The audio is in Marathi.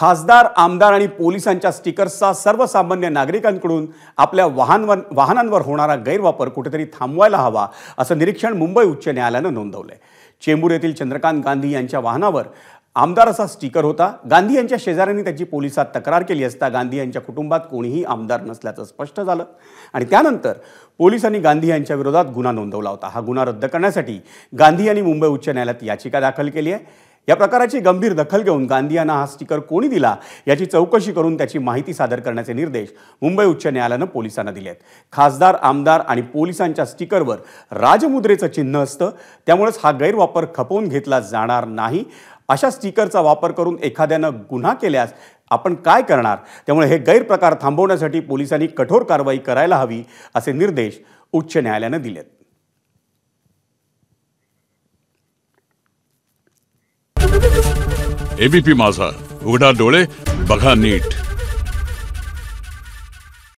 खासदार आमदार आणि पोलिसांच्या स्टिकर्सचा सर्वसामान्य नागरिकांकडून आपल्या वाहनवर वाहनांवर होणारा गैरवापर कुठेतरी थांबवायला हवा असं निरीक्षण मुंबई उच्च न्यायालयानं नोंदवलं आहे चेंबूर येथील चंद्रकांत गांधी यांच्या वाहनावर आमदाराचा स्टिकर होता गांधी यांच्या शेजाऱ्यांनी त्याची पोलिसात तक्रार केली असता गांधी यांच्या कुटुंबात कोणीही आमदार नसल्याचं स्पष्ट झालं आणि त्यानंतर पोलिसांनी गांधी यांच्या विरोधात गुन्हा नोंदवला होता हा गुन्हा रद्द करण्यासाठी गांधी यांनी मुंबई उच्च न्यायालयात याचिका दाखल केली आहे या प्रकाराची गंभीर दखल घेऊन गांधी यांना हा स्टिकर कोणी दिला याची चौकशी करून त्याची माहिती सादर करण्याचे निर्देश मुंबई उच्च न्यायालयानं पोलिसांना दिले आहेत खासदार आमदार आणि पोलिसांच्या स्टिकरवर राजमुद्रेचं चिन्ह असतं त्यामुळेच हा गैरवापर खपवून घेतला जाणार नाही अशा स्टिकरचा वापर करून एखाद्यानं गुन्हा केल्यास आपण काय करणार त्यामुळे हे गैरप्रकार थांबवण्यासाठी पोलिसांनी कठोर कारवाई करायला हवी असे निर्देश उच्च न्यायालयानं दिलेत एबीपी मासा उघडा डोळे बघा नीट